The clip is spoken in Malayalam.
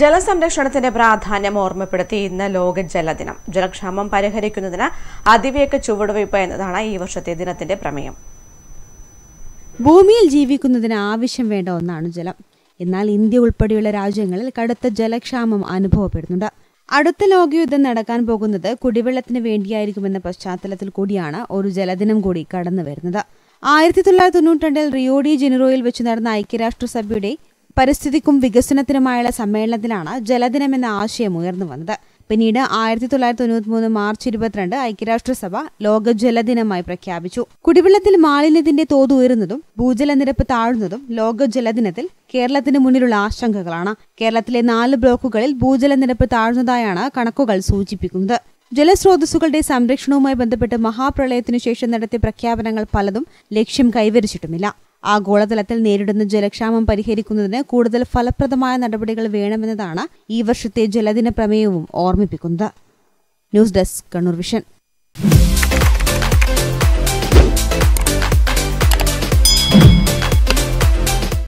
ജലസംരക്ഷണത്തിന്റെ പ്രാധാന്യം ഓർമ്മപ്പെടുത്തി ഇന്ന് ലോക ജലദിനം ജലക്ഷാമം പരിഹരിക്കുന്നതിന് അതിവേഗ ചുവടുവയ്പ് എന്നതാണ് ഈ വർഷത്തെ ദിനത്തിന്റെ പ്രമേയം ഭൂമിയിൽ ജീവിക്കുന്നതിന് ആവശ്യം വേണ്ട ഒന്നാണ് ജലം എന്നാൽ ഇന്ത്യ ഉൾപ്പെടെയുള്ള രാജ്യങ്ങളിൽ കടുത്ത ജലക്ഷാമം അനുഭവപ്പെടുന്നുണ്ട് അടുത്ത ലോകയുദ്ധം നടക്കാൻ പോകുന്നത് കുടിവെള്ളത്തിന് വേണ്ടിയായിരിക്കുമെന്ന പശ്ചാത്തലത്തിൽ കൂടിയാണ് ഒരു ജലദിനം കൂടി കടന്നു വരുന്നത് ആയിരത്തി തൊള്ളായിരത്തി തൊണ്ണൂറ്റി റിയോ ഡി ജനറോയിൽ വെച്ച് നടന്ന ഐക്യരാഷ്ട്രസഭയുടെ പരിസ്ഥിതിക്കും വികസനത്തിനുമായുള്ള സമ്മേളനത്തിലാണ് ജലദിനം എന്ന ആശയം ഉയർന്നു വന്നത് പിന്നീട് ആയിരത്തി തൊള്ളായിരത്തി തൊണ്ണൂറ്റി മൂന്ന് മാർച്ച് ഇരുപത്തിരണ്ട് ഐക്യരാഷ്ട്രസഭ ലോക ജലദിനമായി പ്രഖ്യാപിച്ചു കുടിവെള്ളത്തിൽ മാലിന്യത്തിന്റെ തോത് ഉയരുന്നതും ഭൂജലനിരപ്പ് താഴുന്നതും ലോക ജലദിനത്തിൽ കേരളത്തിന് മുന്നിലുള്ള ആശങ്കകളാണ് കേരളത്തിലെ നാല് ബ്ലോക്കുകളിൽ ഭൂജലനിരപ്പ് താഴ്ന്നതായാണ് കണക്കുകൾ സൂചിപ്പിക്കുന്നത് ജലസ്രോതസ്സുകളുടെ സംരക്ഷണവുമായി ബന്ധപ്പെട്ട് മഹാപ്രളയത്തിനു ശേഷം നടത്തിയ പ്രഖ്യാപനങ്ങൾ പലതും ലക്ഷ്യം കൈവരിച്ചിട്ടുമില്ല ആഗോളതലത്തിൽ നേരിടുന്ന ജലക്ഷാമം പരിഹരിക്കുന്നതിന് കൂടുതൽ ഫലപ്രദമായ നടപടികൾ വേണമെന്നതാണ് ഈ വർഷത്തെ ജലദിന പ്രമേയവും ഓർമ്മിപ്പിക്കുന്നത് ന്യൂസ് ഡെസ്ക് കണ്ണൂർ വിഷൻ